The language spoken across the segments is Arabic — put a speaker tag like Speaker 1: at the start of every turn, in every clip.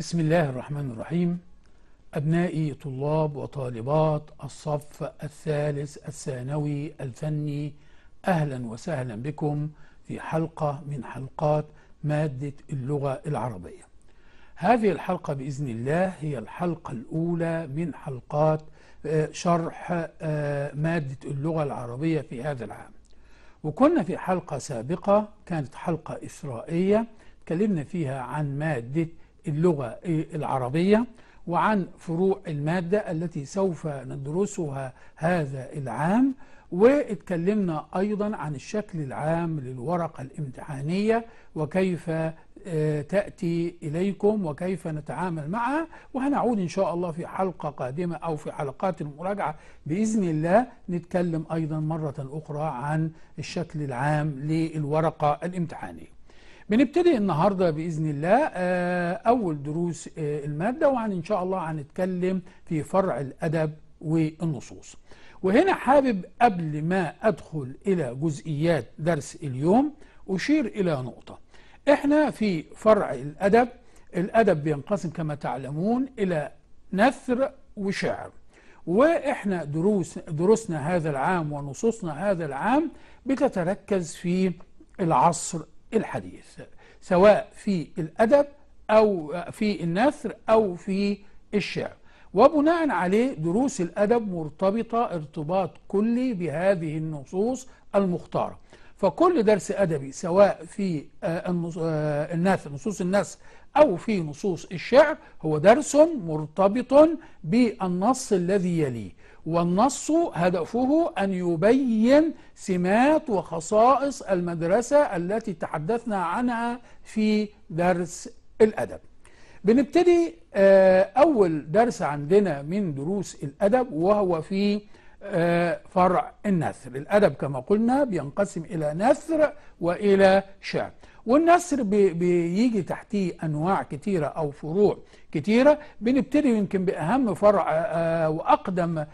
Speaker 1: بسم الله الرحمن الرحيم أبنائي طلاب وطالبات الصف الثالث الثانوي الفني أهلا وسهلا بكم في حلقة من حلقات مادة اللغة العربية هذه الحلقة بإذن الله هي الحلقة الأولى من حلقات آه، شرح آه، مادة اللغة العربية في هذا العام وكنا في حلقة سابقة كانت حلقة إسرائية تكلمنا فيها عن مادة اللغة العربية وعن فروع المادة التي سوف ندرسها هذا العام واتكلمنا أيضا عن الشكل العام للورقة الامتحانية وكيف آه، تأتي إليكم وكيف نتعامل معها وهنعود إن شاء الله في حلقة قادمة أو في حلقات المراجعة بإذن الله نتكلم أيضا مرة أخرى عن الشكل العام للورقة الامتحانية بنبتدي النهارده باذن الله آه، اول دروس آه، الماده وعن ان شاء الله هنتكلم في فرع الادب والنصوص وهنا حابب قبل ما ادخل الى جزئيات درس اليوم اشير الى نقطه احنا في فرع الادب الادب بينقسم كما تعلمون الى نثر وشعر واحنا دروس دروسنا هذا العام ونصوصنا هذا العام بتتركز في العصر الحديث سواء في الأدب أو في النثر أو في الشعر وبناء عليه دروس الأدب مرتبطة ارتباط كلي بهذه النصوص المختارة فكل درس أدبي سواء في آه، آه، النثر نصوص النثر أو في نصوص الشعر هو درس مرتبط بالنص الذي يليه والنص هدفه أن يبين سمات وخصائص المدرسة التي تحدثنا عنها في درس الأدب بنبتدي آه، أول درس عندنا من دروس الأدب وهو في آه، فرع النثر الأدب كما قلنا بينقسم إلى نثر وإلى شعر والنسر بيجي تحتيه انواع كتيره او فروع كتيره بنبتدي يمكن باهم فرع واقدم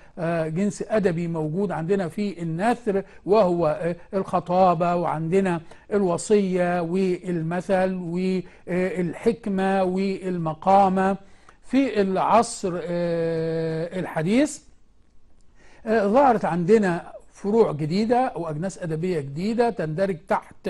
Speaker 1: جنس ادبي موجود عندنا في النثر وهو الخطابه وعندنا الوصيه والمثل والحكمه والمقامه في العصر الحديث ظهرت عندنا فروع جديدة وأجناس أدبية جديدة تندرج تحت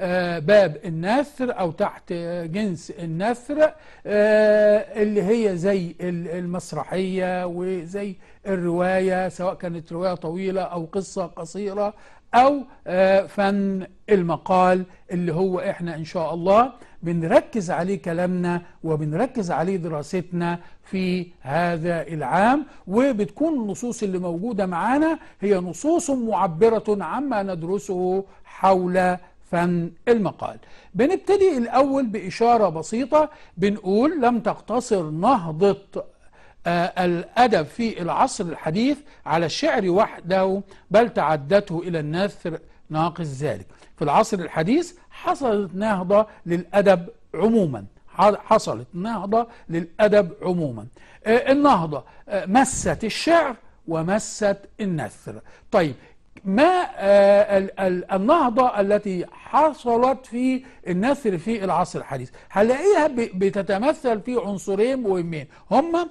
Speaker 1: آه، باب النثر أو تحت جنس النثر آه، اللي هي زي المسرحية وزي الرواية سواء كانت رواية طويلة أو قصة قصيرة أو آه، فن المقال اللي هو إحنا إن شاء الله بنركز عليه كلامنا وبنركز عليه دراستنا في هذا العام وبتكون النصوص اللي موجودة معانا هي نصوص معبرة عما ندرسه حول فن المقال بنبتدي الأول بإشارة بسيطة بنقول لم تقتصر نهضة آه، الأدب في العصر الحديث على الشعر وحده بل تعدته إلى النثر ناقص ذلك في العصر الحديث حصلت نهضة للأدب عموما حصلت نهضة للأدب عموما آه، النهضة آه، مست الشعر ومست النثر طيب ما آه، النهضة التي حصلت في النثر في العصر الحديث هنلاقيها بتتمثل في عنصرين مهمين هما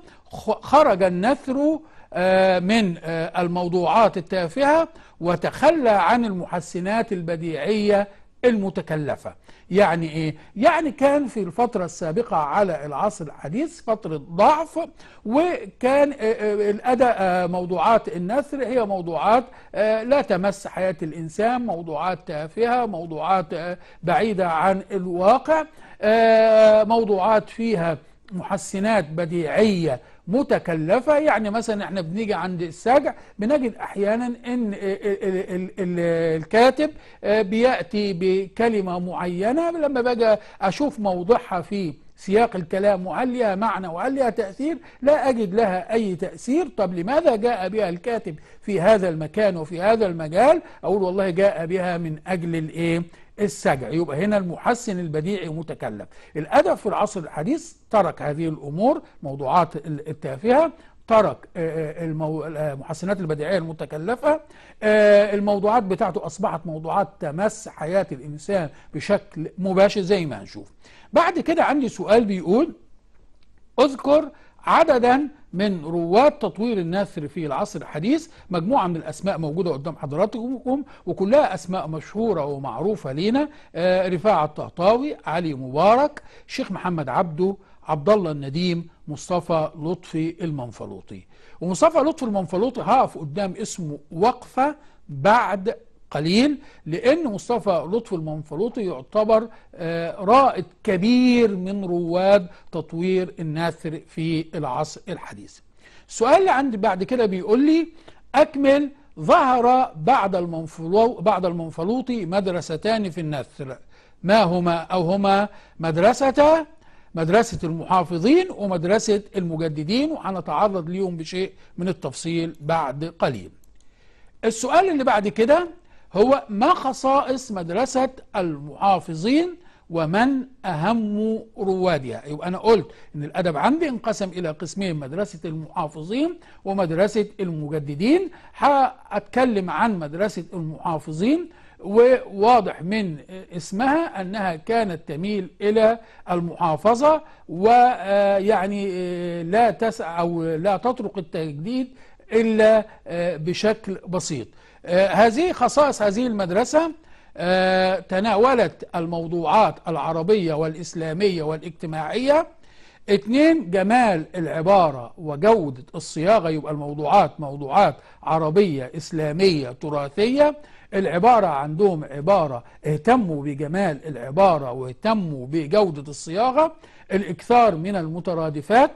Speaker 1: خرج النثر آه، من آه، الموضوعات التافهة وتخلى عن المحسنات البديعية المتكلفة يعني ايه يعني كان في الفترة السابقة على العصر الحديث فترة ضعف وكان آه، آه، الأداء آه، موضوعات النثر هي موضوعات لا تمس حياة الإنسان موضوعات تافهة موضوعات بعيدة عن الواقع موضوعات فيها محسنات بديعية متكلفة يعني مثلا احنا بنيجي عند السجع بنجد احيانا ان الكاتب آه، بيأتي بكلمة معينة لما باجي اشوف موضحها في سياق الكلام وهل معنى وهل تأثير لا أجد لها أي تأثير طب لماذا جاء بها الكاتب في هذا المكان وفي هذا المجال أقول والله جاء بها من أجل الإيه السجع يبقى هنا المحسن البديع متكلف الأدب في العصر الحديث ترك هذه الأمور موضوعات التافهة ترك آه، آه، المحسنات البديعية المتكلفة آه، الموضوعات بتاعته أصبحت موضوعات تمس حياة الإنسان بشكل مباشر زي ما هنشوف بعد كده عندي سؤال بيقول اذكر عددا من رواد تطوير النثر في العصر الحديث مجموعة من الأسماء موجودة قدام حضراتكم وكلها أسماء مشهورة ومعروفة لينا آه، رفاعة الطهطاوي علي مبارك شيخ محمد عبده عبد الله النديم مصطفى لطفي المنفلوطي ومصطفى لطفي المنفلوطي هقف قدام اسمه وقفة بعد قليل لأن مصطفى لطفي المنفلوطي يعتبر آه، رائد كبير من رواد تطوير النثر في العصر الحديث السؤال اللي عندي بعد كده بيقول لي أكمل ظهر بعد المنفلو بعد المنفلوطي مدرستان في النثر ما هما أو هما مدرسة مدرسة المحافظين ومدرسة المجددين وهنتعرض ليهم بشيء من التفصيل بعد قليل السؤال اللي بعد كده هو ما خصائص مدرسة المحافظين ومن أهم روادها يبقى أنا قلت إن الأدب عندي انقسم إلى قسمين مدرسة المحافظين ومدرسة المجددين هأتكلم عن مدرسة المحافظين وواضح من اسمها أنها كانت تميل إلى المحافظة ويعني آه، آه، لا تسعى أو لا تطرق التجديد إلا آه، بشكل بسيط آه، هذه خصائص هذه المدرسة آه، تناولت الموضوعات العربية والإسلامية والاجتماعية اتنين جمال العبارة وجودة الصياغة يبقى الموضوعات موضوعات عربية إسلامية تراثية العبارة عندهم عبارة اهتموا بجمال العبارة واهتموا بجودة الصياغة الاكثار من المترادفات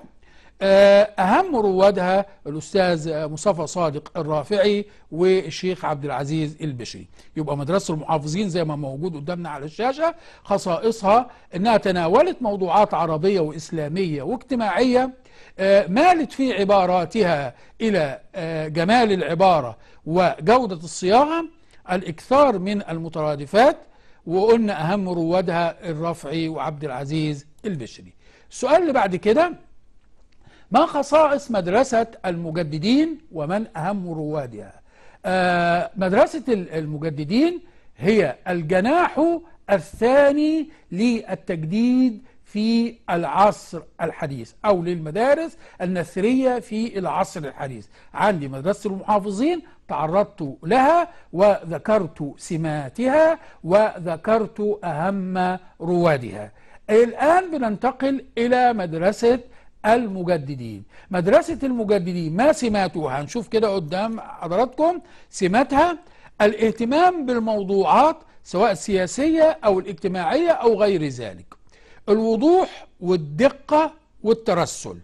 Speaker 1: آه، أهم روادها الأستاذ مصطفى صادق الرافعي والشيخ عبد العزيز البشري يبقى مدرسة المحافظين زي ما موجود قدامنا على الشاشة خصائصها أنها تناولت موضوعات عربية وإسلامية واجتماعية آه، مالت في عباراتها إلى آه، جمال العبارة وجودة الصياغة الإكثار من المترادفات وقلنا أهم روادها الرافعي وعبد العزيز البشري السؤال اللي بعد كده ما خصائص مدرسة المجددين ومن أهم روادها آه مدرسة المجددين هي الجناح الثاني للتجديد في العصر الحديث أو للمدارس النثرية في العصر الحديث عندي مدرسة المحافظين تعرضت لها وذكرت سماتها وذكرت أهم روادها الآن بننتقل إلى مدرسة المجددين مدرسة المجددين ما سماتها هنشوف كده قدام حضراتكم سماتها الاهتمام بالموضوعات سواء السياسية أو الاجتماعية أو غير ذلك الوضوح والدقة والترسل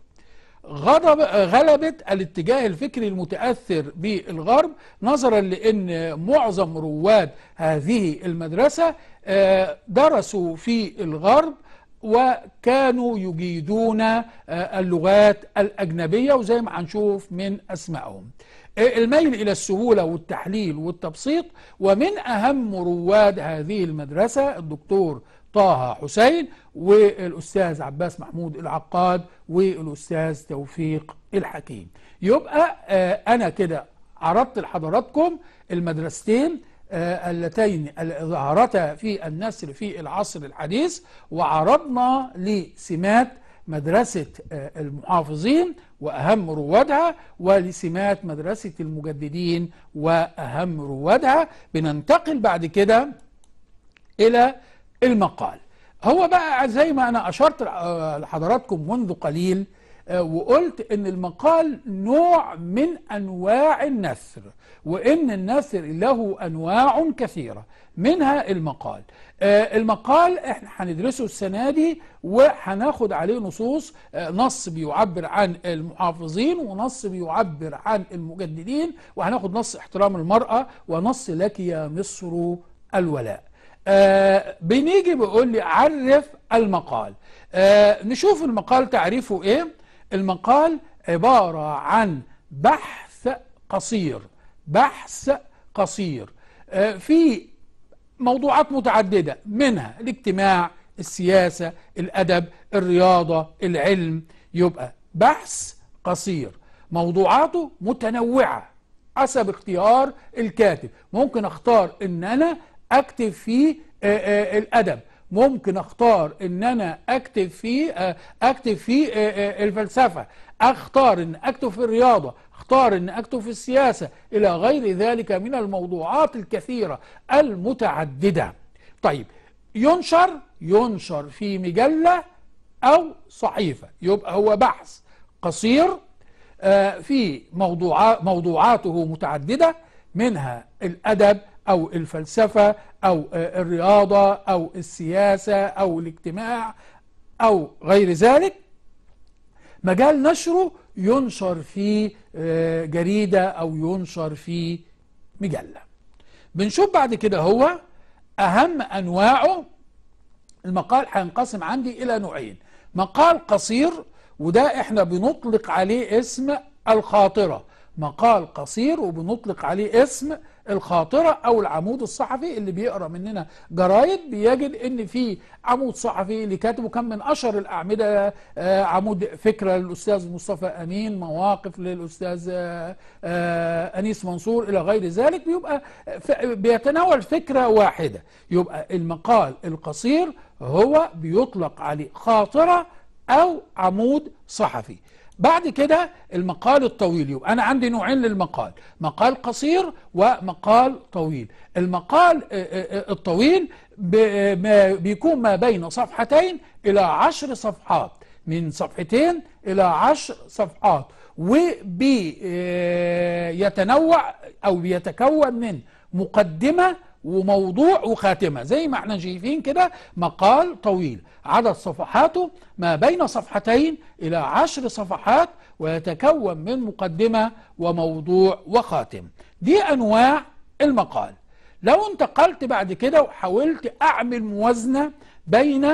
Speaker 1: غضب غلبت الاتجاه الفكري المتأثر بالغرب نظرا لأن معظم رواد هذه المدرسة آه، درسوا في الغرب وكانوا يجيدون آه، اللغات الأجنبية وزي ما هنشوف من أسمائهم آه، الميل إلى السهولة والتحليل والتبسيط ومن أهم رواد هذه المدرسة الدكتور طه حسين والأستاذ عباس محمود العقاد والأستاذ توفيق الحكيم يبقى آه، أنا كده عرضت لحضراتكم المدرستين اللتين ظهرتا في النسر في العصر الحديث وعرضنا لسمات مدرسة آه، المحافظين وأهم روادها ولسمات مدرسة المجددين وأهم روادها بننتقل بعد كده إلى المقال هو بقى زي ما أنا أشرت آه، لحضراتكم منذ قليل آه، وقلت ان المقال نوع من انواع النثر وان النثر له انواع كثيره منها المقال آه، المقال احنا هندرسه السنه دي وهناخد عليه نصوص آه، نص بيعبر عن المحافظين ونص بيعبر عن المجددين وهناخد نص احترام المراه ونص لك يا مصر الولاء آه بنيجي بيقول لي عرف المقال آه نشوف المقال تعريفه ايه المقال عبارة عن بحث قصير بحث قصير آه، في موضوعات متعددة منها الاجتماع السياسة الأدب الرياضة العلم يبقى بحث قصير موضوعاته متنوعة حسب اختيار الكاتب ممكن اختار ان انا اكتب فيه آه، آه، الأدب ممكن اختار ان انا اكتب فيه آه، اكتب فيه آه، آه، الفلسفه اختار ان اكتب في الرياضه اختار ان اكتب في السياسه الى غير ذلك من الموضوعات الكثيره المتعدده طيب ينشر ينشر في مجله او صحيفه يبقى هو بحث قصير في موضوعاته متعدده منها الادب أو الفلسفة أو آه، الرياضة أو السياسة أو الاجتماع أو غير ذلك مجال نشره ينشر في آه، جريدة أو ينشر في مجلة بنشوف بعد كده هو أهم أنواعه المقال هينقسم عندي إلى نوعين مقال قصير وده احنا بنطلق عليه اسم الخاطرة مقال قصير وبنطلق عليه اسم الخاطرة أو العمود الصحفي اللي بيقرأ مننا جرايد بيجد إن في عمود صحفي اللي كاتبه كان من أشهر الأعمدة آه، عمود فكرة للأستاذ مصطفى أمين مواقف للأستاذ آه، آه، أنيس منصور إلى غير ذلك بيبقى بيتناول فكرة واحدة يبقى المقال القصير هو بيطلق عليه خاطرة أو عمود صحفي بعد كده المقال الطويل يبقى أنا عندي نوعين للمقال مقال قصير ومقال طويل المقال آه، آه، آه، الطويل بيكون ما بين صفحتين إلى عشر صفحات من صفحتين إلى عشر صفحات وبيتنوع أو بيتكون من مقدمة وموضوع وخاتمة زي ما احنا شايفين كده مقال طويل عدد صفحاته ما بين صفحتين إلى عشر صفحات ويتكون من مقدمة وموضوع وخاتم دي أنواع المقال لو انتقلت بعد كده وحاولت أعمل موازنة بين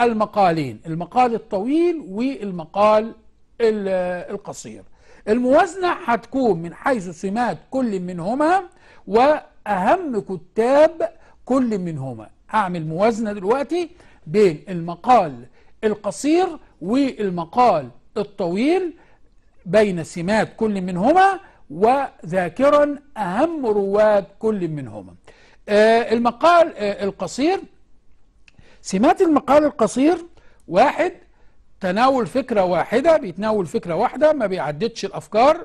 Speaker 1: المقالين المقال الطويل والمقال القصير الموازنة هتكون من حيث سمات كل منهما و أهم كتاب كل منهما أعمل موازنة دلوقتي بين المقال القصير والمقال الطويل بين سمات كل منهما وذاكرا أهم رواد كل منهما آه، المقال آه، القصير سمات المقال القصير واحد تناول فكرة واحدة بيتناول فكرة واحدة ما بيعددش الأفكار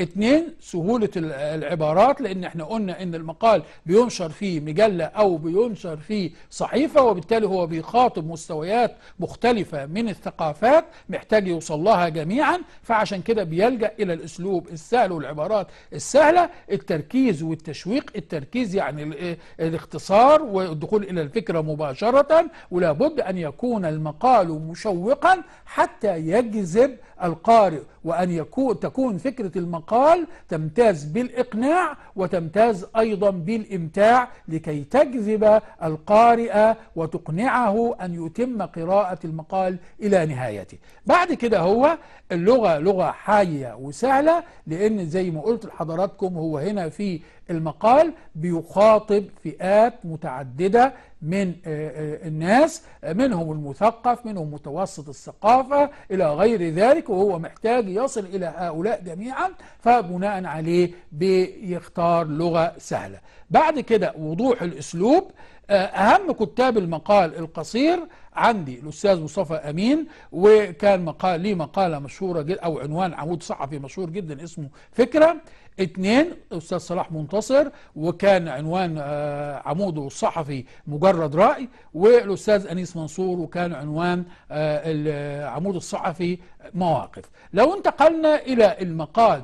Speaker 1: اتنين سهولة العبارات لأن احنا قلنا إن المقال بينشر في مجلة أو بينشر في صحيفة وبالتالي هو بيخاطب مستويات مختلفة من الثقافات محتاج يوصل لها جميعا فعشان كده بيلجأ إلى الأسلوب السهل والعبارات السهلة التركيز والتشويق التركيز يعني إيه، الاختصار والدخول إلى الفكرة مباشرة ولابد أن يكون المقال مشوقا حتى يجذب القارئ وأن يكون تكون فكرة المقال تمتاز بالإقناع وتمتاز أيضا بالإمتاع لكي تجذب القارئ وتقنعه أن يتم قراءة المقال إلى نهايته بعد كده هو اللغة لغة حية وسهلة لأن زي ما قلت لحضراتكم هو هنا في المقال بيخاطب فئات متعددة من آه، آه، الناس منهم المثقف منهم متوسط الثقافة إلى غير ذلك وهو محتاج يصل إلى هؤلاء جميعا فبناء عليه بيختار لغة سهلة بعد كده وضوح الأسلوب آه، أهم كتاب المقال القصير عندي الأستاذ مصطفى أمين وكان مقال ليه مقالة مشهورة جدا أو عنوان عمود صحفي مشهور جدا اسمه فكرة اثنين أستاذ صلاح منتصر وكان عنوان آه، عموده الصحفي مجرد رأي والأستاذ أنيس منصور وكان عنوان آه، العمود الصحفي مواقف لو انتقلنا إلى المقال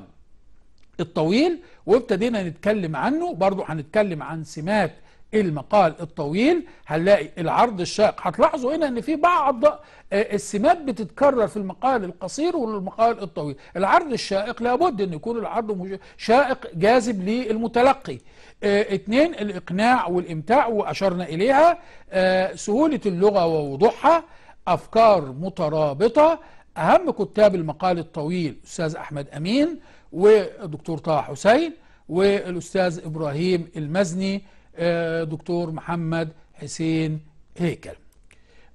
Speaker 1: الطويل وابتدينا نتكلم عنه برضو هنتكلم عن سمات المقال الطويل هنلاقي العرض الشائق هتلاحظوا هنا ان في بعض آه، السمات بتتكرر في المقال القصير والمقال الطويل العرض الشائق لابد ان يكون العرض شائق جاذب للمتلقي اه الاقناع والامتاع واشرنا اليها اه سهولة اللغة ووضوحها افكار مترابطة اهم كتاب المقال الطويل استاذ احمد امين والدكتور طه حسين والاستاذ ابراهيم المزني آه، دكتور محمد حسين هيكل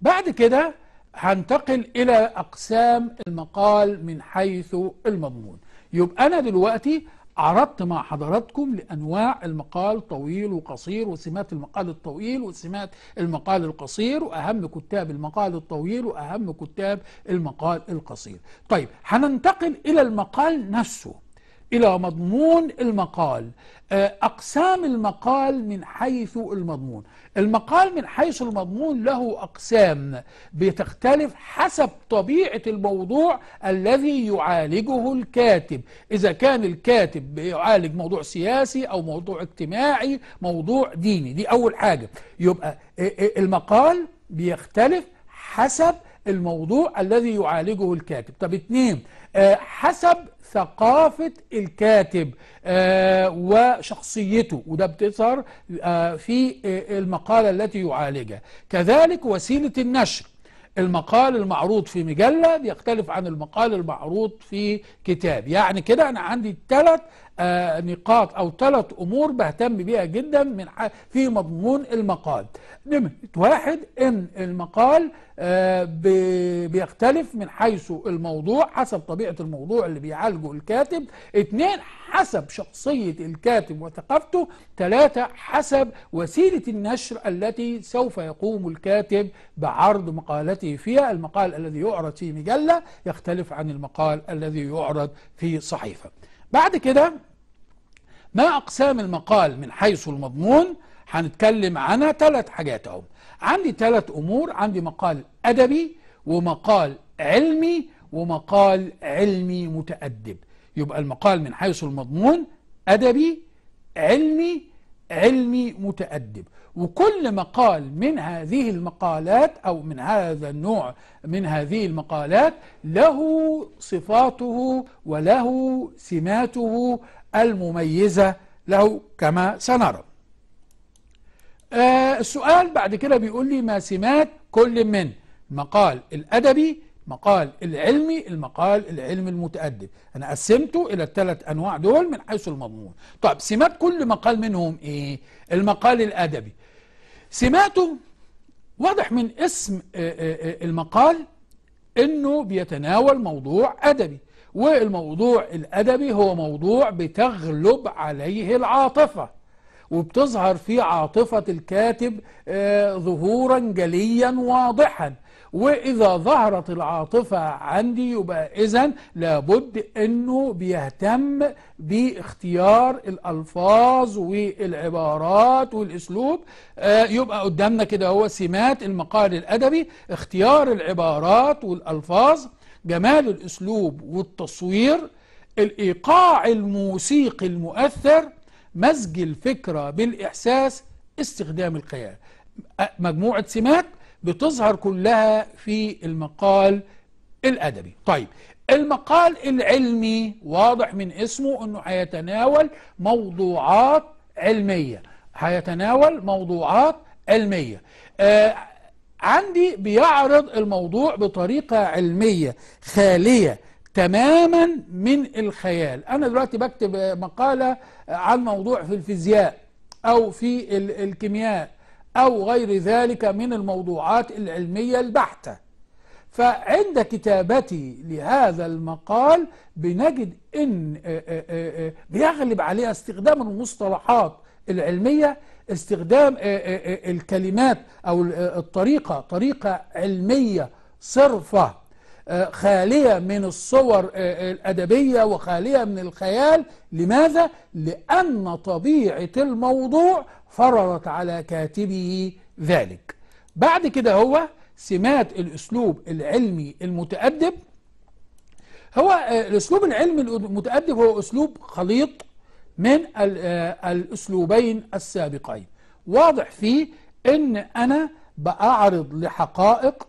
Speaker 1: بعد كده هنتقل إلى أقسام المقال من حيث المضمون يبقى أنا دلوقتي عرضت مع حضراتكم لأنواع المقال طويل وقصير وسمات المقال الطويل وسمات المقال القصير وأهم كتاب المقال الطويل وأهم كتاب المقال القصير طيب هننتقل إلى المقال نفسه إلى مضمون المقال آه، أقسام المقال من حيث المضمون المقال من حيث المضمون له أقسام بتختلف حسب طبيعة الموضوع الذي يعالجه الكاتب إذا كان الكاتب يعالج موضوع سياسي أو موضوع اجتماعي موضوع ديني دي أول حاجة يبقى آه، آه، المقال بيختلف حسب الموضوع الذي يعالجه الكاتب طب اتنين حسب ثقافة الكاتب آه، وشخصيته وده بتظهر آه، في آه، المقالة التي يعالجها كذلك وسيلة النشر المقال المعروض في مجلة بيختلف عن المقال المعروض في كتاب يعني كده أنا عندي ثلاث آه، نقاط أو ثلاث أمور بهتم بيها جدا من في مضمون المقال نمرة واحد إن المقال آه، بيختلف من حيث الموضوع حسب طبيعة الموضوع اللي بيعالجه الكاتب اتنين حسب شخصية الكاتب وثقافته ثلاثة حسب وسيلة النشر التي سوف يقوم الكاتب بعرض مقالته فيها المقال الذي يعرض في مجلة يختلف عن المقال الذي يعرض في صحيفة بعد كده ما أقسام المقال من حيث المضمون هنتكلم عنها ثلاث حاجات أهم عندي ثلاث أمور عندي مقال أدبي ومقال علمي ومقال علمي متأدب يبقى المقال من حيث المضمون أدبي علمي علمي متأدب وكل مقال من هذه المقالات أو من هذا النوع من هذه المقالات له صفاته وله سماته المميزة له كما سنرى آه السؤال بعد كده بيقول لي ما سمات كل من المقال الأدبي مقال العلمي المقال العلمي المتأدب أنا قسمته إلى الثلاث أنواع دول من حيث المضمون طيب سمات كل مقال منهم إيه المقال الأدبي سماته واضح من اسم آه، آه، آه، المقال انه بيتناول موضوع ادبي والموضوع الادبي هو موضوع بتغلب عليه العاطفه وبتظهر فيه عاطفه الكاتب ظهورا جليا واضحا وإذا ظهرت العاطفة عندي يبقى إذا لابد أنه بيهتم باختيار الألفاظ والعبارات والأسلوب آه، يبقى قدامنا كده هو سمات المقال الأدبي اختيار العبارات والألفاظ جمال الأسلوب والتصوير الإيقاع الموسيقي المؤثر مزج الفكرة بالإحساس استخدام القياس مجموعة سمات بتظهر كلها في المقال الأدبي طيب المقال العلمي واضح من اسمه أنه هيتناول موضوعات علمية هيتناول موضوعات علمية آه عندي بيعرض الموضوع بطريقة علمية خالية تماما من الخيال أنا دلوقتي بكتب مقالة عن موضوع في الفيزياء أو في الكيمياء أو غير ذلك من الموضوعات العلمية البحتة فعند كتابتي لهذا المقال بنجد ان آه، آه، آه، بيغلب عليها استخدام المصطلحات العلمية استخدام الكلمات او الطريقة طريقة علمية صرفة آه، خالية من الصور آه، الأدبية وخالية من الخيال لماذا؟ لأن طبيعة الموضوع فرضت على كاتبه ذلك بعد كده هو سمات الأسلوب العلمي المتأدب هو آه، الأسلوب العلمي المتأدب هو أسلوب خليط من الأسلوبين السابقين واضح فيه أن أنا بأعرض لحقائق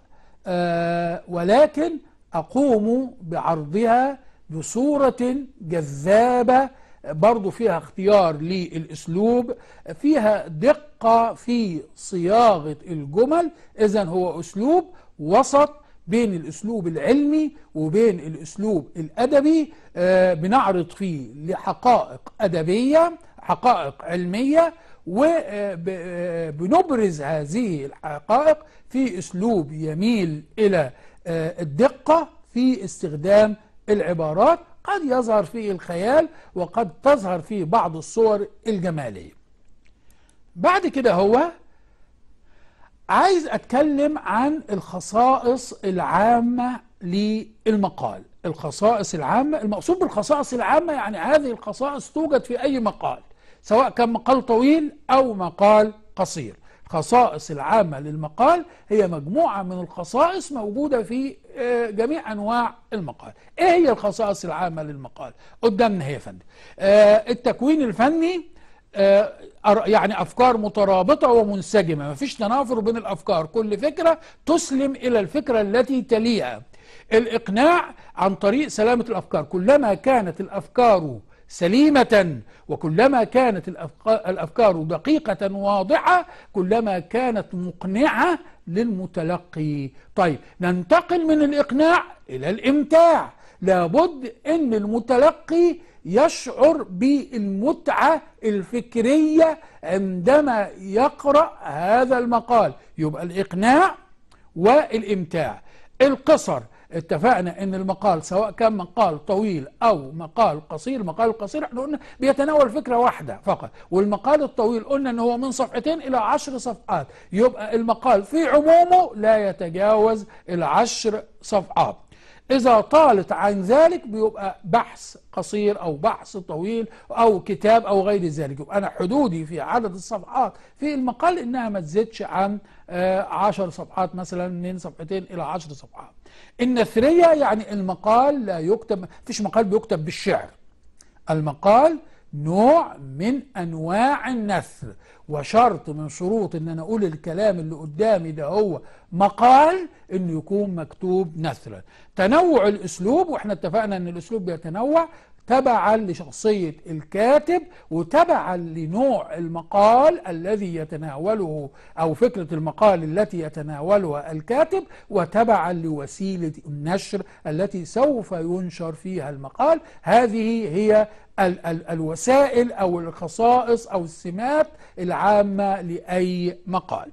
Speaker 1: ولكن أقوم بعرضها بصورة جذابة برضو فيها اختيار للأسلوب فيها دقة في صياغة الجمل إذا هو أسلوب وسط بين الأسلوب العلمي وبين الأسلوب الأدبي آه، بنعرض فيه لحقائق أدبية حقائق علمية وبنبرز آه، آه، هذه الحقائق في أسلوب يميل إلى آه، الدقة في استخدام العبارات قد يظهر فيه الخيال وقد تظهر فيه بعض الصور الجمالية بعد كده هو عايز أتكلم عن الخصائص العامة للمقال الخصائص العامة المقصود بالخصائص العامة يعني هذه الخصائص توجد في أي مقال سواء كان مقال طويل أو مقال قصير الخصائص العامة للمقال هي مجموعة من الخصائص موجودة في آه، جميع أنواع المقال إيه هي الخصائص العامة للمقال قدامنا هي إيه فندم آه، التكوين الفني آه، يعني أفكار مترابطة ومنسجمة مفيش تنافر بين الأفكار كل فكرة تسلم إلى الفكرة التي تليها الإقناع عن طريق سلامة الأفكار كلما كانت الأفكار سليمة وكلما كانت الأفكار دقيقة واضحة كلما كانت مقنعة للمتلقي طيب ننتقل من الإقناع إلى الإمتاع لابد أن المتلقي يشعر بالمتعة الفكرية عندما يقرأ هذا المقال يبقى الإقناع والإمتاع القصر اتفقنا ان المقال سواء كان مقال طويل او مقال قصير مقال القصير احنا قلنا بيتناول فكره واحده فقط والمقال الطويل قلنا ان هو من صفحتين الى عشر صفحات يبقى المقال في عمومه لا يتجاوز العشر صفحات إذا طالت عن ذلك بيبقى بحث قصير أو بحث طويل أو كتاب أو غير ذلك يبقى أنا حدودي في عدد الصفحات في المقال إنها ما تزيدش عن آه، عشر صفحات مثلا من صفحتين إلى عشر صفحات النثرية يعني المقال لا يكتب فيش مقال بيكتب بالشعر المقال نوع من أنواع النثر وشرط من شروط إن أنا أقول الكلام اللي قدامي ده هو مقال إنه يكون مكتوب نثرا تنوع الأسلوب وإحنا اتفقنا إن الأسلوب بيتنوع تبعا لشخصية الكاتب وتبعا لنوع المقال الذي يتناوله أو فكرة المقال التي يتناولها الكاتب وتبعا لوسيلة النشر التي سوف ينشر فيها المقال هذه هي ال ال الوسائل أو الخصائص أو السمات العامة لأي مقال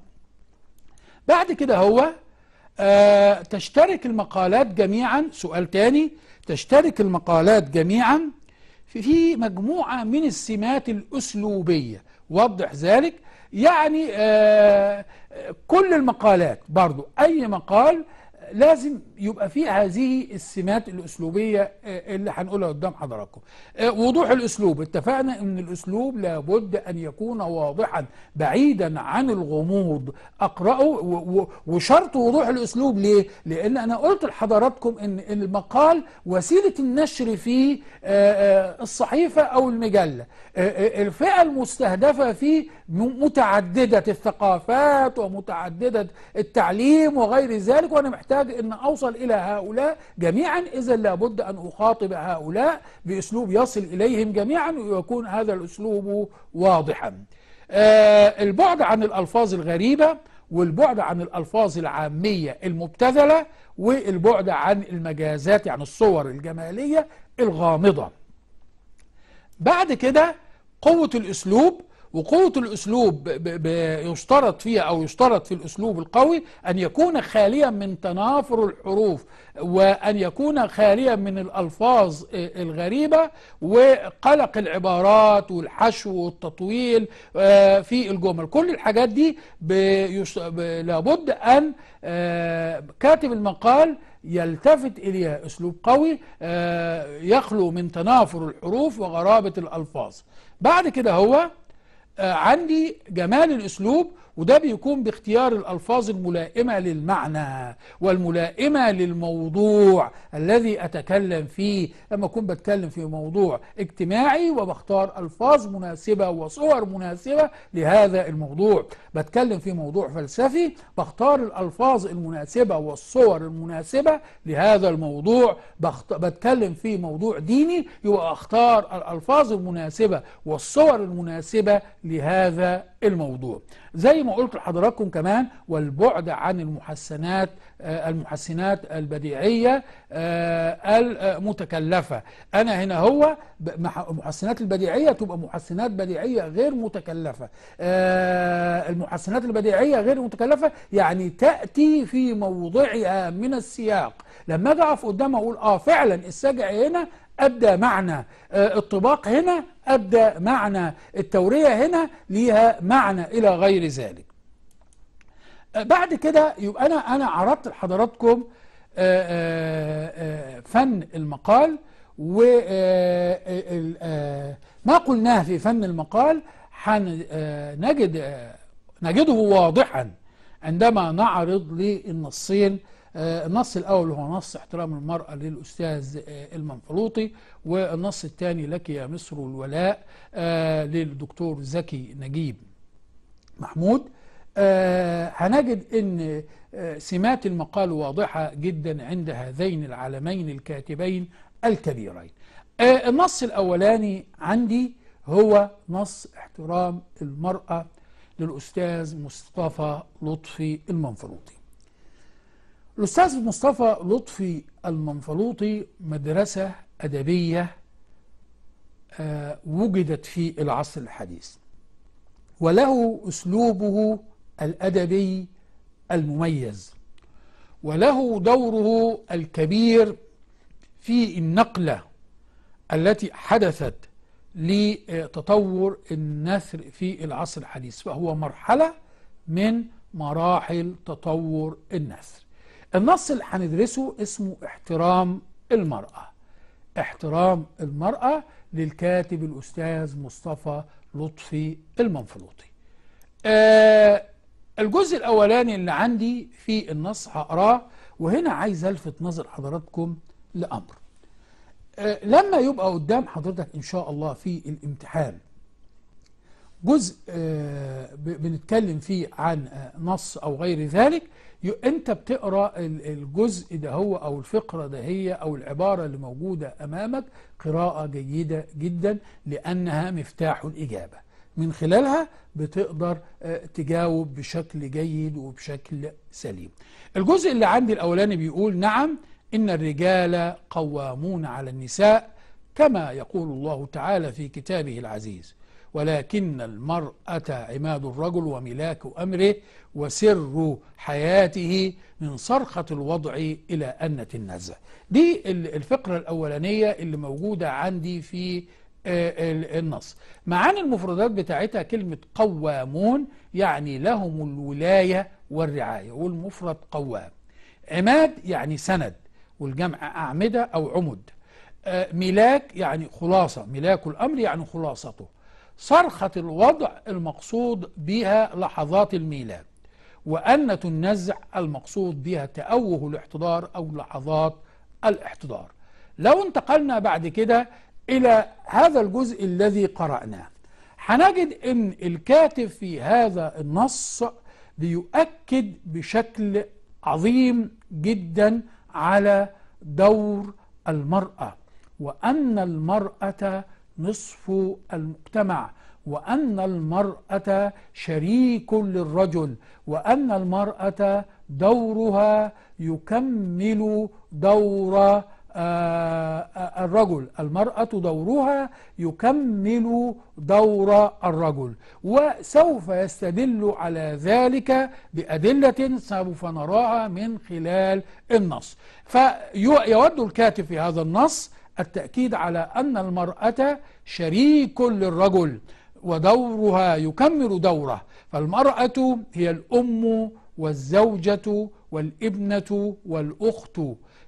Speaker 1: بعد كده هو آه تشترك المقالات جميعا سؤال تاني تشترك المقالات جميعا في مجموعة من السمات الأسلوبية وضح ذلك يعني آه، آه، كل المقالات برضو أي مقال لازم يبقى في هذه السمات الاسلوبيه آه، اللي هنقولها قدام حضراتكم آه، وضوح الاسلوب اتفقنا ان الاسلوب لابد ان يكون واضحا بعيدا عن الغموض اقراه وشرط وضوح الاسلوب ليه لان انا قلت لحضراتكم ان المقال وسيله النشر في آه، الصحيفه او المجله الفئه المستهدفه فيه متعدده الثقافات ومتعدده التعليم وغير ذلك وانا محتاج ان اوصل أصل إلى هؤلاء جميعا إذا لابد أن أخاطب هؤلاء بأسلوب يصل إليهم جميعا ويكون هذا الأسلوب واضحا آه البعد عن الألفاظ الغريبة والبعد عن الألفاظ العامية المبتذلة والبعد عن المجازات يعني الصور الجمالية الغامضة بعد كده قوة الأسلوب وقوة الأسلوب يشترط فيها أو يشترط في الأسلوب القوي أن يكون خاليا من تنافر الحروف وأن يكون خاليا من الألفاظ الغريبة وقلق العبارات والحشو والتطويل آه، في الجمل كل الحاجات دي لابد أن آه، كاتب المقال يلتفت إليها أسلوب قوي آه، يخلو من تنافر الحروف وغرابة الألفاظ بعد كده هو آه، عندي جمال الأسلوب وده بيكون باختيار الألفاظ الملائمة للمعنى والملائمة للموضوع الذي أتكلم فيه لما أكون بتكلم في موضوع اجتماعي وبختار ألفاظ مناسبة وصور مناسبة لهذا الموضوع بتكلم في موضوع فلسفي بختار الألفاظ المناسبة والصور المناسبة لهذا الموضوع بخت... بتكلم في موضوع ديني يبقى أختار الألفاظ المناسبة والصور المناسبة لهذا الموضوع زي ما قلت لحضراتكم كمان والبعد عن المحسنات آه، المحسنات البديعية آه، المتكلفة أنا هنا هو محسنات البديعية تبقى محسنات بديعية غير متكلفة آه، المحسنات البديعية غير متكلفة يعني تأتي في موضعها من السياق لما أقف قدامها أقول آه فعلا السجع هنا أدى معنى آه، الطباق هنا أدى معنى التورية هنا ليها معنى إلى غير ذلك آه، بعد كده يبقى أنا أنا عرضت لحضراتكم آه، فن المقال و ما قلناه في فن المقال نجد نجده واضحا عندما نعرض للنصين آه، النص الأول هو نص احترام المرأة للأستاذ آه، المنفلوطي والنص الثاني لك يا مصر الولاء آه، للدكتور زكي نجيب محمود هنجد أن سمات المقال واضحة جدا عند هذين العالمين الكاتبين الكبيرين النص الأولاني عندي هو نص احترام المرأة للأستاذ مصطفى لطفي المنفلوطي الأستاذ مصطفى لطفي المنفلوطي مدرسة أدبية آه، وجدت في العصر الحديث وله أسلوبه الأدبي المميز وله دوره الكبير في النقلة التي حدثت لتطور النثر في العصر الحديث فهو مرحلة من مراحل تطور النثر النص اللي هندرسه اسمه احترام المرأة احترام المرأة للكاتب الأستاذ مصطفى لطفي المنفلوطي آه الجزء الأولاني اللي عندي في النص هقراه وهنا عايز ألفت نظر حضراتكم لأمر آه لما يبقى قدام حضرتك إن شاء الله في الامتحان جزء آه بنتكلم فيه عن آه، نص أو غير ذلك انت بتقرا الجزء ده هو او الفقره ده هي او العباره اللي موجوده امامك قراءه جيده جدا لانها مفتاح الاجابه من خلالها بتقدر آه، تجاوب بشكل جيد وبشكل سليم الجزء اللي عندي الاولاني بيقول نعم ان الرجال قوامون على النساء كما يقول الله تعالى في كتابه العزيز ولكن المرأة عماد الرجل وملاك أمره وسر حياته من صرخة الوضع إلى أنة النزع دي الفقرة الأولانية اللي موجودة عندي في آه، النص معاني المفردات بتاعتها كلمة قوامون يعني لهم الولاية والرعاية والمفرد قوام عماد يعني سند والجمع أعمدة أو عمد آه، ملاك يعني خلاصة ملاك الأمر يعني خلاصته صرخة الوضع المقصود بها لحظات الميلاد وأنة النزع المقصود بها تأوه الاحتضار أو لحظات الاحتضار لو انتقلنا بعد كده إلى هذا الجزء الذي قرأناه هنجد أن الكاتب في هذا النص بيؤكد بشكل عظيم جدا على دور المرأة وأن المرأة نصف المجتمع وأن المرأة شريك للرجل وأن المرأة دورها يكمل دور آه، آه، الرجل المرأة دورها يكمل دور الرجل وسوف يستدل على ذلك بأدلة سوف نراها من خلال النص فيود الكاتب في هذا النص التأكيد على أن المرأة شريك للرجل ودورها يكمل دوره فالمرأة هي الأم والزوجة والابنة والأخت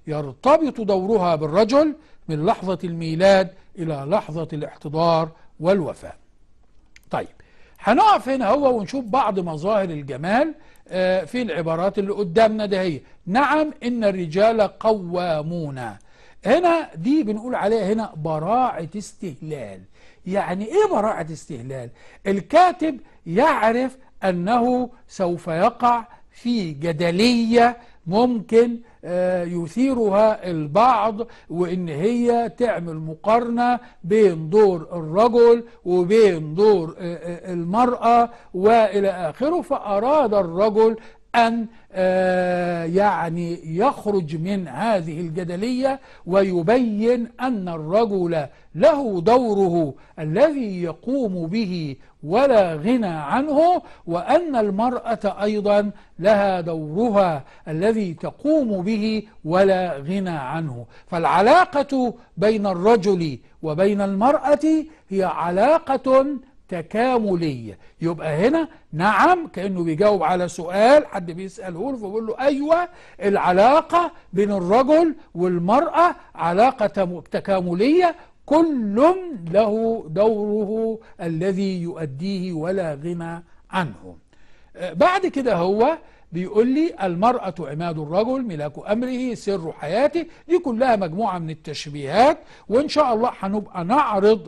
Speaker 1: يرتبط دورها بالرجل من لحظة الميلاد إلى لحظة الاحتضار والوفاة طيب هنقف هنا هو ونشوف بعض مظاهر الجمال آه، في العبارات اللي قدامنا ده هي نعم إن الرجال قوامون هنا دي بنقول عليها هنا براعة استهلال يعني ايه براعة استهلال الكاتب يعرف انه سوف يقع في جدلية ممكن آه، يثيرها البعض وان هي تعمل مقارنه بين دور الرجل وبين دور آه، آه، المراه والى اخره فاراد الرجل ان آه، يعني يخرج من هذه الجدلية ويبين أن الرجل له دوره الذي يقوم به ولا غنى عنه وأن المرأة أيضا لها دورها الذي تقوم به ولا غنى عنه فالعلاقة بين الرجل وبين المرأة هي علاقة تكاملية يبقى هنا نعم كأنه بيجاوب على سؤال حد بيسأله له فبيقول له أيوة العلاقة بين الرجل والمرأة علاقة تكاملية كل له دوره الذي يؤديه ولا غنى عنه آه، بعد كده هو بيقول لي المرأة عماد الرجل ملاك أمره سر حياته دي كلها مجموعة من التشبيهات وإن شاء الله هنبقى نعرض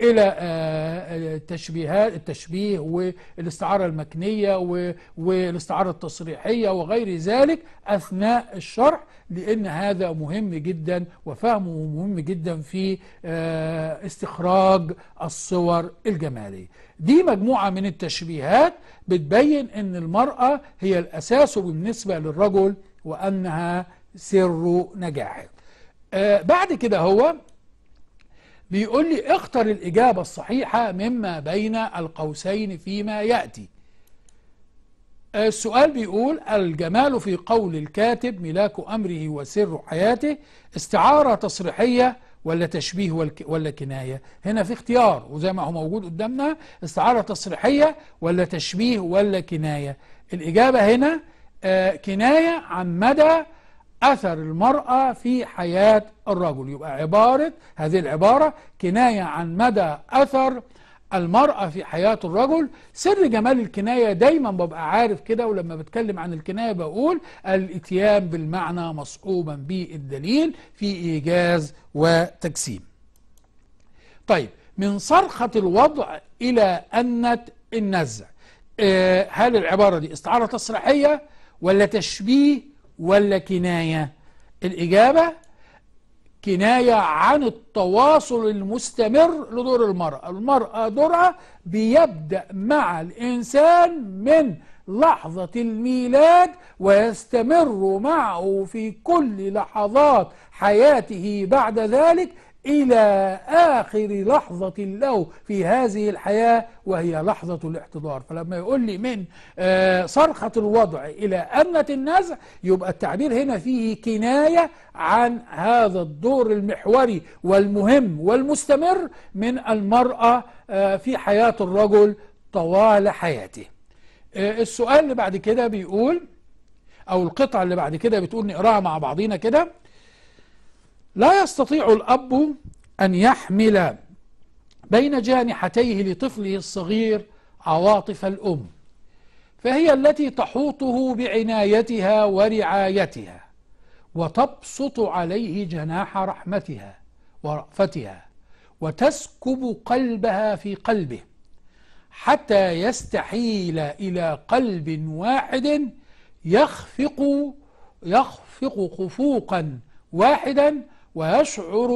Speaker 1: إلى التشبيهات آه، آه، التشبيه والاستعارة المكنية والاستعارة التصريحية وغير ذلك أثناء الشرح لأن هذا مهم جدا وفهمه مهم جدا في آه، استخراج الصور الجمالية دي مجموعة من التشبيهات بتبين أن المرأة هي الأساس بالنسبة للرجل وأنها سر نجاحه بعد كده هو بيقول لي اختر الإجابة الصحيحة مما بين القوسين فيما يأتي السؤال بيقول الجمال في قول الكاتب ملاك أمره وسر حياته استعارة تصريحية ولا تشبيه ولا كناية هنا في اختيار وزي ما هو موجود قدامنا استعارة تصريحية ولا تشبيه ولا كناية الإجابة هنا آه، كناية عن مدى أثر المرأة في حياة الرجل يبقى عبارة هذه العبارة كناية عن مدى أثر المرأة في حياة الرجل سر جمال الكناية دايما ببقى عارف كده ولما بتكلم عن الكناية بقول الاتيان بالمعنى مصحوبا بالدليل في إيجاز وتجسيم طيب من صرخة الوضع إلى أنة النزع آه، هل العبارة دي استعارة تصريحية ولا تشبيه ولا كناية الإجابة كناية عن التواصل المستمر لدور المرأة المرأة دورها بيبدأ مع الإنسان من لحظة الميلاد ويستمر معه في كل لحظات حياته بعد ذلك إلى آخر لحظة له في هذه الحياة وهي لحظة الاحتضار فلما يقول لي من آه، صرخة الوضع إلى أمنة النزع يبقى التعبير هنا فيه كناية عن هذا الدور المحوري والمهم والمستمر من المرأة آه، في حياة الرجل طوال حياته آه، السؤال اللي بعد كده بيقول أو القطعة اللي بعد كده بتقول نقراها مع بعضينا كده لا يستطيع الأب أن يحمل بين جانحتيه لطفله الصغير عواطف الأم فهي التي تحوطه بعنايتها ورعايتها وتبسط عليه جناح رحمتها ورأفتها وتسكب قلبها في قلبه حتى يستحيل إلى قلب واحد يخفق يخفق خفوقا واحدا ويشعر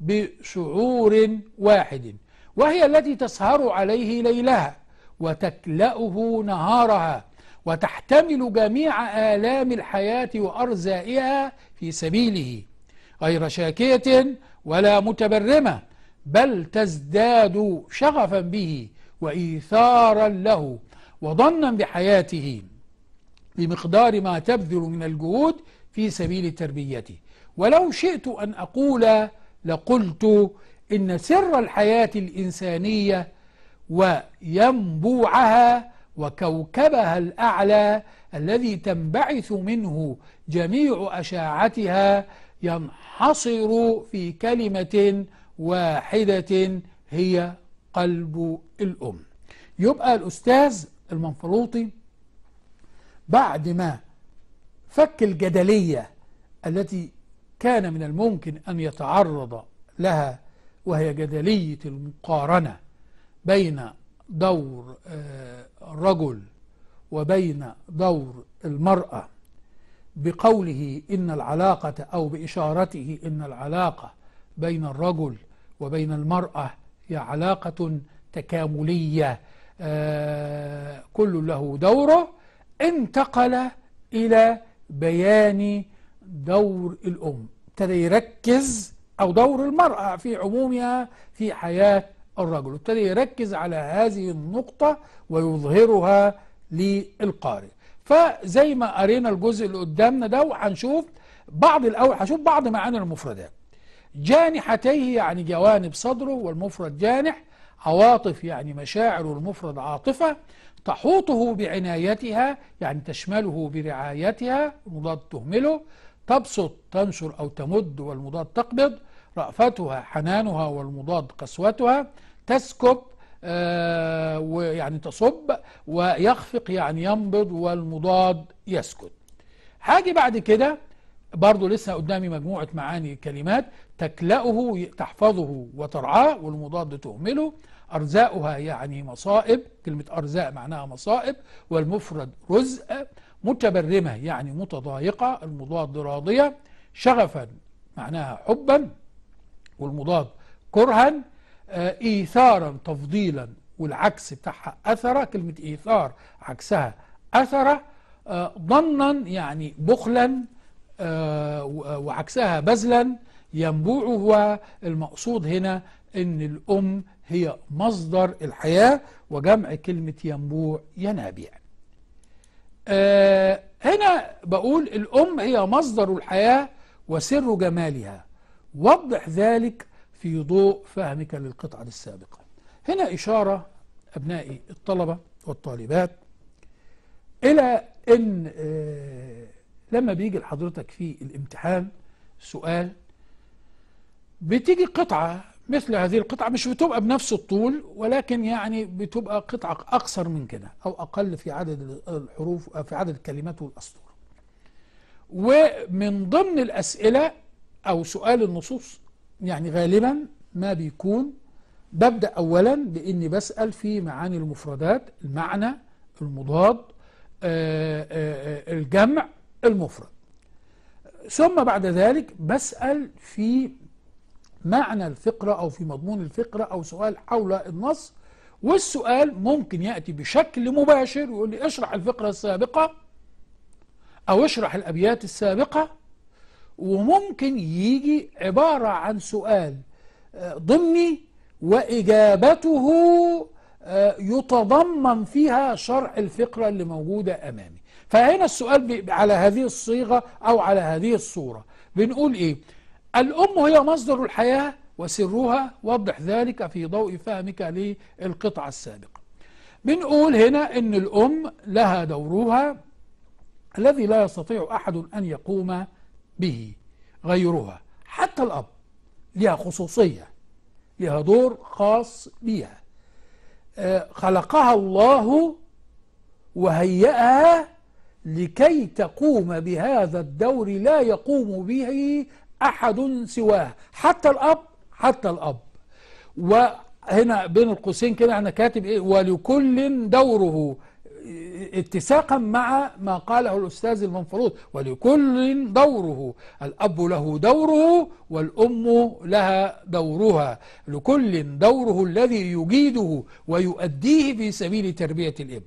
Speaker 1: بشعور واحد وهي التي تسهر عليه ليلها وتكلأه نهارها وتحتمل جميع آلام الحياة وأرزائها في سبيله غير شاكية ولا متبرمة بل تزداد شغفا به وإيثارا له وظنا بحياته بمقدار ما تبذل من الجهود في سبيل تربيته ولو شئت أن أقول لقلت إن سر الحياة الإنسانية وينبوعها وكوكبها الأعلى الذي تنبعث منه جميع أشاعتها ينحصر في كلمة واحدة هي قلب الأم يبقى الأستاذ المنفلوطي بعد ما فك الجدلية التي كان من الممكن أن يتعرض لها وهي جدلية المقارنة بين دور آه، الرجل وبين دور المرأة بقوله إن العلاقة أو بإشارته إن العلاقة بين الرجل وبين المرأة هي علاقة تكاملية آه، كل له دوره انتقل إلى بيان دور الأم ابتدى يركز أو دور المرأة في عمومها في حياة الرجل ابتدى يركز على هذه النقطة ويظهرها للقارئ فزي ما قرينا الجزء اللي قدامنا ده وهنشوف بعض الأول هشوف بعض معاني المفردات جانحتيه يعني جوانب صدره والمفرد جانح عواطف يعني مشاعر والمفرد عاطفة تحوطه بعنايتها يعني تشمله برعايتها مضاد تهمله تبسط تنشر أو تمد والمضاد تقبض رأفتها حنانها والمضاد قسوتها تسكب آه، ويعني تصب ويخفق يعني ينبض والمضاد يسكت هاجي بعد كده برضه لسه قدامي مجموعة معاني كلمات تكلأه تحفظه وترعاه والمضاد تهمله أرزاؤها يعني مصائب كلمة أرزاء معناها مصائب والمفرد رزق متبرمة يعني متضايقة المضاد راضية شغفا معناها حبا والمضاد كرها آه، إيثارا تفضيلا والعكس بتاعها أثرة كلمة إيثار عكسها أثرة ظنا آه، يعني بخلا آه، وعكسها بذلا ينبوع هو المقصود هنا ان الام هي مصدر الحياه وجمع كلمه ينبوع ينابيع آه، هنا بقول الأم هي مصدر الحياة وسر جمالها وضح ذلك في ضوء فهمك للقطعة السابقة هنا إشارة أبنائي الطلبة والطالبات إلى أن آه، لما بيجي لحضرتك في الامتحان سؤال بتيجي قطعة مثل هذه القطعة مش بتبقى بنفس الطول ولكن يعني بتبقى قطعة أقصر من كده أو أقل في عدد الحروف في عدد الكلمات والأسطور ومن ضمن الأسئلة أو سؤال النصوص يعني غالبا ما بيكون ببدأ أولا بإني بسأل في معاني المفردات المعنى المضاد آه، آه، آه، الجمع المفرد ثم بعد ذلك بسأل في معنى الفقرة أو في مضمون الفقرة أو سؤال حول النص والسؤال ممكن يأتي بشكل مباشر ويقول لي اشرح الفقرة السابقة أو اشرح الأبيات السابقة وممكن يجي عبارة عن سؤال آه، ضمني وإجابته آه، يتضمن فيها شرح الفقرة اللي موجودة أمامي فهنا السؤال على هذه الصيغة أو على هذه الصورة بنقول إيه الأم هي مصدر الحياة وسرها وضح ذلك في ضوء فهمك للقطعة السابقة بنقول هنا أن الأم لها دورها الذي لا يستطيع أحد أن يقوم به غيرها حتى الأب لها خصوصية لها دور خاص بها آه، خلقها الله وهيئها لكي تقوم بهذا الدور لا يقوم به أحد سواه حتى الأب حتى الأب وهنا بين القوسين كده أنا كاتب إيه ولكل دوره اتساقا مع ما قاله الأستاذ المنفروض ولكل دوره الأب له دوره والأم لها دورها لكل دوره الذي يجيده ويؤديه في سبيل تربية الابن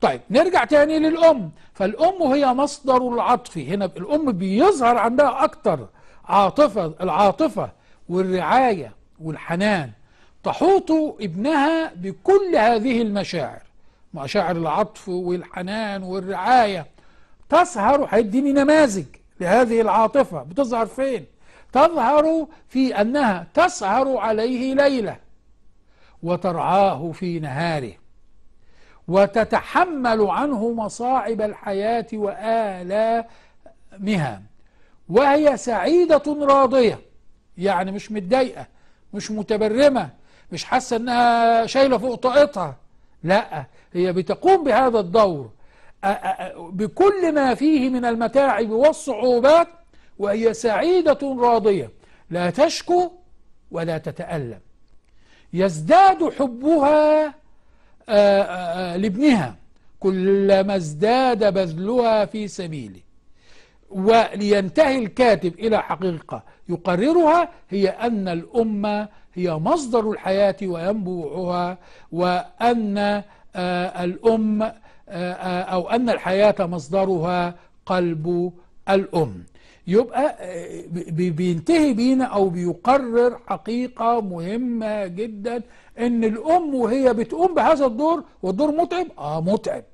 Speaker 1: طيب نرجع تاني للأم فالأم هي مصدر العطف هنا الأم بيظهر عندها أكتر عاطفة العاطفة والرعاية والحنان تحوط ابنها بكل هذه المشاعر مشاعر العطف والحنان والرعاية تظهر هيديني نماذج لهذه العاطفة بتظهر فين تظهر في أنها تسهر عليه ليلة وترعاه في نهاره وتتحمل عنه مصاعب الحياة وآلامها وهي سعيدة راضية يعني مش متضايقة مش متبرمة مش حاسة انها شايلة فوق طاقتها لا هي بتقوم بهذا الدور بكل ما فيه من المتاعب والصعوبات وهي سعيدة راضية لا تشكو ولا تتألم يزداد حبها لابنها كلما ازداد بذلها في سبيله ولينتهي الكاتب إلى حقيقة يقررها هي أن الأمة هي مصدر الحياة وينبوعها وأن آه، الأم آه، آه، أو أن الحياة مصدرها قلب الأم يبقى بينتهي بينا أو بيقرر حقيقة مهمة جدا أن الأم وهي بتقوم بهذا الدور والدور متعب آه متعب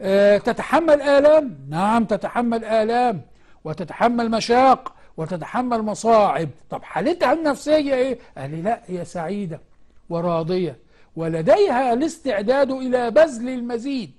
Speaker 1: آه تتحمل آلام نعم تتحمل آلام وتتحمل مشاق وتتحمل مصاعب طب حالتها النفسية إيه؟ قال لي لا هي سعيدة وراضية ولديها الاستعداد إلى بذل المزيد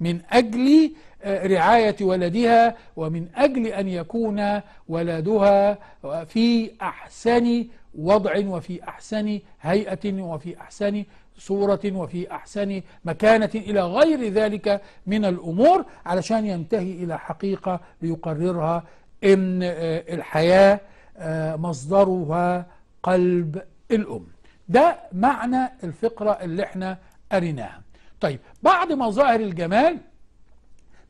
Speaker 1: من أجل آه، رعاية ولدها ومن أجل أن يكون ولدها في أحسن وضع وفي أحسن هيئة وفي أحسن صورة وفي أحسن مكانة إلى غير ذلك من الأمور علشان ينتهي إلى حقيقة ليقررها إن آه، الحياة آه، مصدرها قلب الأم ده معنى الفقرة اللي احنا قريناها طيب بعد مظاهر الجمال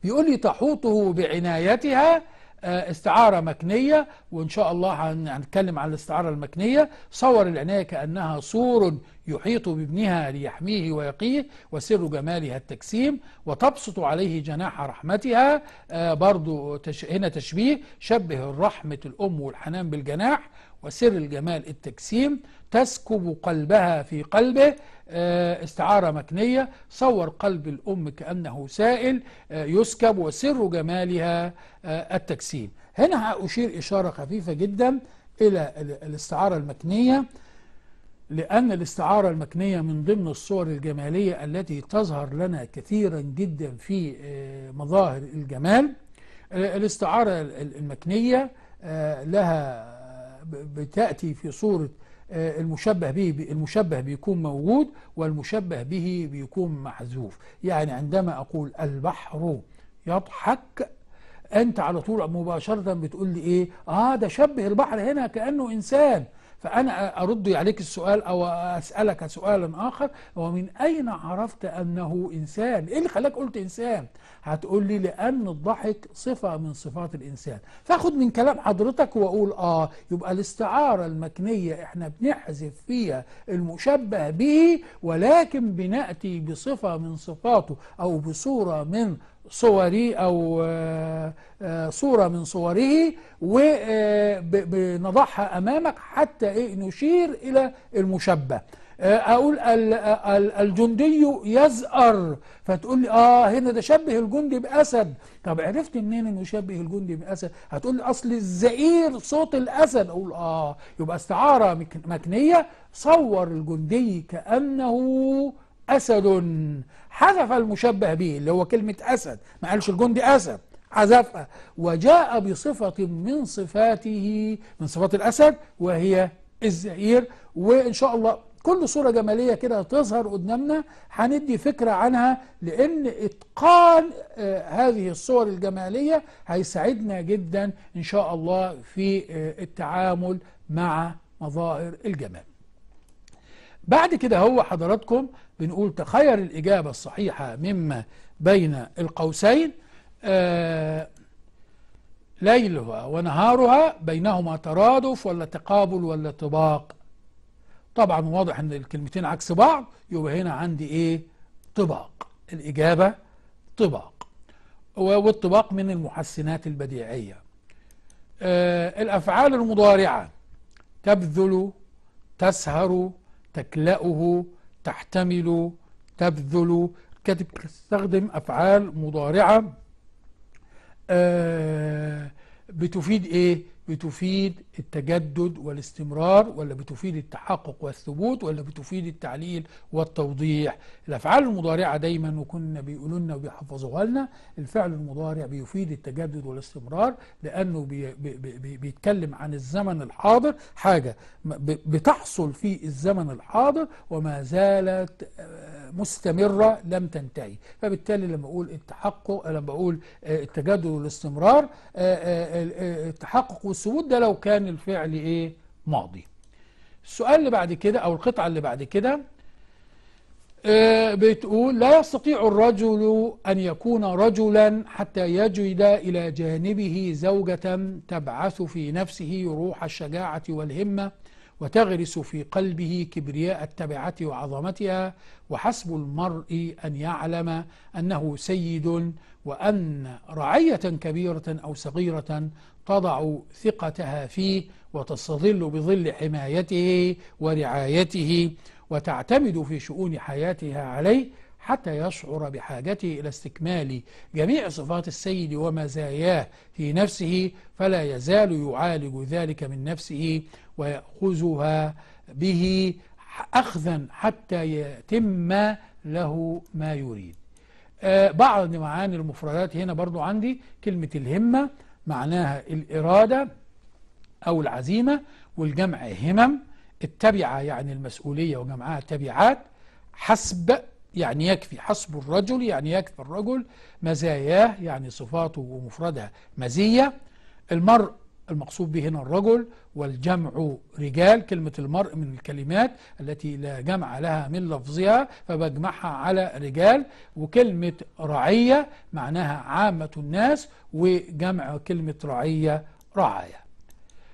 Speaker 1: بيقول لي تحوطه بعنايتها آه، استعارة مكنية وإن شاء الله هنتكلم عن الاستعارة المكنية صور العناية كأنها سور يحيط بابنها ليحميه ويقيه وسر جمالها التجسيم وتبسط عليه جناح رحمتها آه، برضو هنا تشبيه شبه الرحمة الأم والحنان بالجناح وسر الجمال التجسيم تسكب قلبها في قلبه آه، استعارة مكنية صور قلب الأم كأنه سائل آه، يسكب وسر جمالها آه، التجسيم هنا أشير إشارة خفيفة جدا إلى الاستعارة المكنية لأن الاستعارة المكنية من ضمن الصور الجمالية التي تظهر لنا كثيرا جدا في مظاهر الجمال الاستعارة المكنية لها بتأتي في صورة آه، المشبه به المشبه بيكون موجود والمشبه به بيكون محذوف يعني عندما أقول البحر يضحك أنت على طول مباشرة بتقول لي إيه آه ده شبه البحر هنا كأنه إنسان فأنا أرد عليك السؤال أو أسألك سؤالا آخر ومن أين عرفت أنه إنسان إيه اللي خلاك قلت إنسان هتقول لي لأن الضحك صفة من صفات الإنسان فأخد من كلام حضرتك وأقول آه يبقى الاستعارة المكنية إحنا بنحذف فيها المشبه به ولكن بنأتي بصفة من صفاته أو بصورة من صوري أو آه، آه، صورة من صوره وبنضعها آه، أمامك حتى إيه، نشير إلى المشبه أقول الجندي يزأر فتقول لي آه هنا ده شبه الجندي بأسد طب عرفت منين إنه يشبه الجندي بأسد هتقول لي أصل الزئير صوت الأسد أقول آه يبقى استعارة مكنية صور الجندي كأنه أسد حذف المشبه به اللي هو كلمة أسد ما قالش الجندي أسد حذفها وجاء بصفة من صفاته من صفات الأسد وهي الزئير وإن شاء الله كل صورة جمالية كده تظهر قدامنا هندي فكرة عنها لأن إتقان آه، هذه الصور الجمالية هيساعدنا جدا إن شاء الله في آه، التعامل مع مظاهر الجمال بعد كده هو حضراتكم بنقول تخير الإجابة الصحيحة مما بين القوسين آه، ليلها ونهارها بينهما ترادف ولا تقابل ولا طباق طبعا واضح ان الكلمتين عكس بعض يبقى هنا عندي ايه طباق الاجابه طباق والطباق من المحسنات البديعيه آه، الافعال المضارعه تبذل تسهر تكلأه تحتمل تبذل كده بتستخدم أفعال مضارعة آه، بتفيد إيه بتفيد التجدد والاستمرار ولا بتفيد التحقق والثبوت ولا بتفيد التعليل والتوضيح الافعال المضارعه دايما وكنا بيقولوا لنا وبيحفظوها لنا الفعل المضارع بيفيد التجدد والاستمرار لانه بي بي بيتكلم عن الزمن الحاضر حاجه بتحصل في الزمن الحاضر وما زالت آه، مستمره لم تنتهي فبالتالي لما اقول التحقق لما بقول آه، التجدد والاستمرار آه، التحقق والثبوت ده لو كان الفعل ايه ماضي السؤال اللي بعد كده او القطعه اللي بعد كده آه، بتقول لا يستطيع الرجل أن يكون رجلا حتى يجد إلى جانبه زوجة تبعث في نفسه روح الشجاعة والهمة وتغرس في قلبه كبرياء التبعة وعظمتها وحسب المرء أن يعلم أنه سيد وأن رعية كبيرة أو صغيرة تضع ثقتها فيه وتستظل بظل حمايته ورعايته وتعتمد في شؤون حياتها عليه حتى يشعر بحاجته إلى استكمال جميع صفات السيد ومزاياه في نفسه فلا يزال يعالج ذلك من نفسه ويأخذها به أخذا حتى يتم له ما يريد آه، بعض معاني المفردات هنا برضو عندي كلمة الهمة معناها الإرادة أو العزيمة والجمع همم التبعة يعني المسؤولية وجمعها تبعات حسب يعني يكفي حسب الرجل يعني يكفي الرجل مزاياه يعني صفاته ومفردها مزية المرء المقصود به هنا الرجل والجمع رجال كلمة المرء من الكلمات التي لا جمع لها من لفظها فبجمعها على رجال وكلمة رعية معناها عامة الناس وجمع كلمة رعية رعاية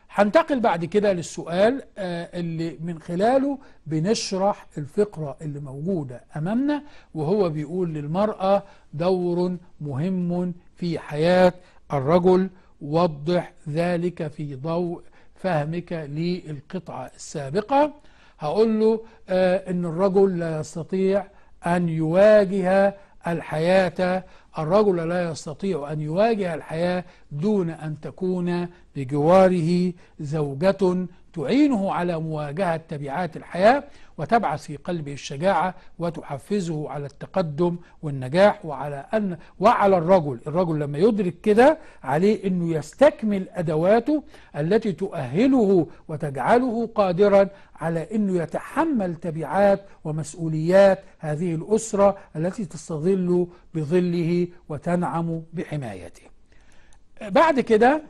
Speaker 1: هنتقل بعد كده للسؤال آه، اللي من خلاله بنشرح الفقرة اللي موجودة أمامنا وهو بيقول للمرأة دور مهم في حياة الرجل وضح ذلك في ضوء فهمك للقطعة السابقة هقول له آه ان الرجل لا يستطيع ان يواجه الحياة الرجل لا يستطيع أن يواجه الحياة دون أن تكون بجواره زوجة تعينه على مواجهة تبعات الحياة وتبعث في قلبه الشجاعة وتحفزه على التقدم والنجاح وعلى أن وعلى الرجل الرجل لما يدرك كده عليه أنه يستكمل أدواته التي تؤهله وتجعله قادرا على أنه يتحمل تبعات ومسؤوليات هذه الأسرة التي تستظل بظله وتنعم بحمايته بعد كده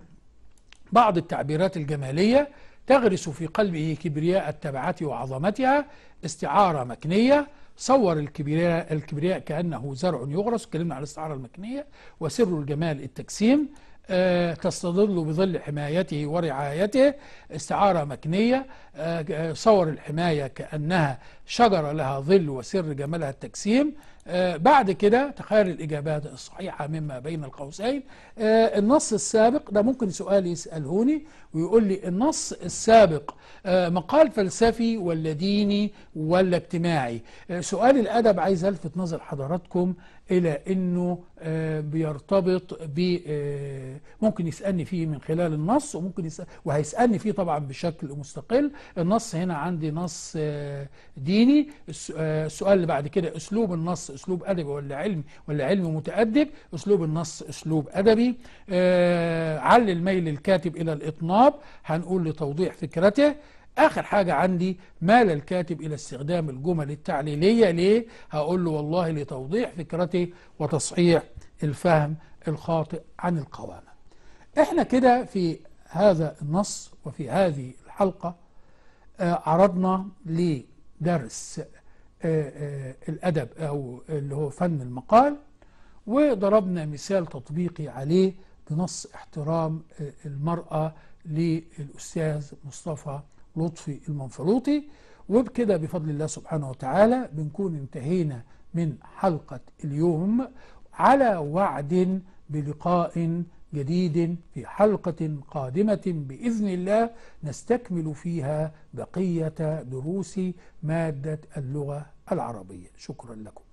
Speaker 1: بعض التعبيرات الجمالية تغرس في قلبه كبرياء التبعة وعظمتها استعارة مكنية صور الكبرياء, الكبرياء كأنه زرع يغرس كلمنا على الاستعارة المكنية وسر الجمال التجسيم أه تستظل بظل حمايته ورعايته استعارة مكنية أه صور الحماية كأنها شجرة لها ظل وسر جمالها التجسيم آه، بعد كده تخيل الإجابات الصحيحة مما بين القوسين آه، النص السابق ده ممكن سؤال يسألهوني ويقول لي النص السابق آه، مقال فلسفي ولا ديني ولا اجتماعي سؤال الأدب عايز ألفت نظر حضراتكم إلى أنه آه، بيرتبط ب آه، ممكن يسألني فيه من خلال النص وممكن يسأل وهيسألني فيه طبعا بشكل مستقل النص هنا عندي نص آه، ديني السؤال اللي بعد كده أسلوب النص أسلوب أدبي ولا علمي ولا علمي متأدب أسلوب النص أسلوب أدبي علل ميل الكاتب إلى الإطناب هنقول لتوضيح فكرته آخر حاجة عندي مال الكاتب إلى استخدام الجمل التعليلية ليه؟ هقول له والله لتوضيح فكرتي وتصحيح الفهم الخاطئ عن القوامة احنا كده في هذا النص وفي هذه الحلقة آه، عرضنا لدرس آه، آه، الأدب أو اللي هو فن المقال وضربنا مثال تطبيقي عليه بنص احترام المرأة للأستاذ مصطفى لطفي المنفلوطي وبكده بفضل الله سبحانه وتعالى بنكون انتهينا من حلقة اليوم على وعد بلقاء جديد في حلقة قادمة بإذن الله نستكمل فيها بقية دروس مادة اللغة العربية شكرا لكم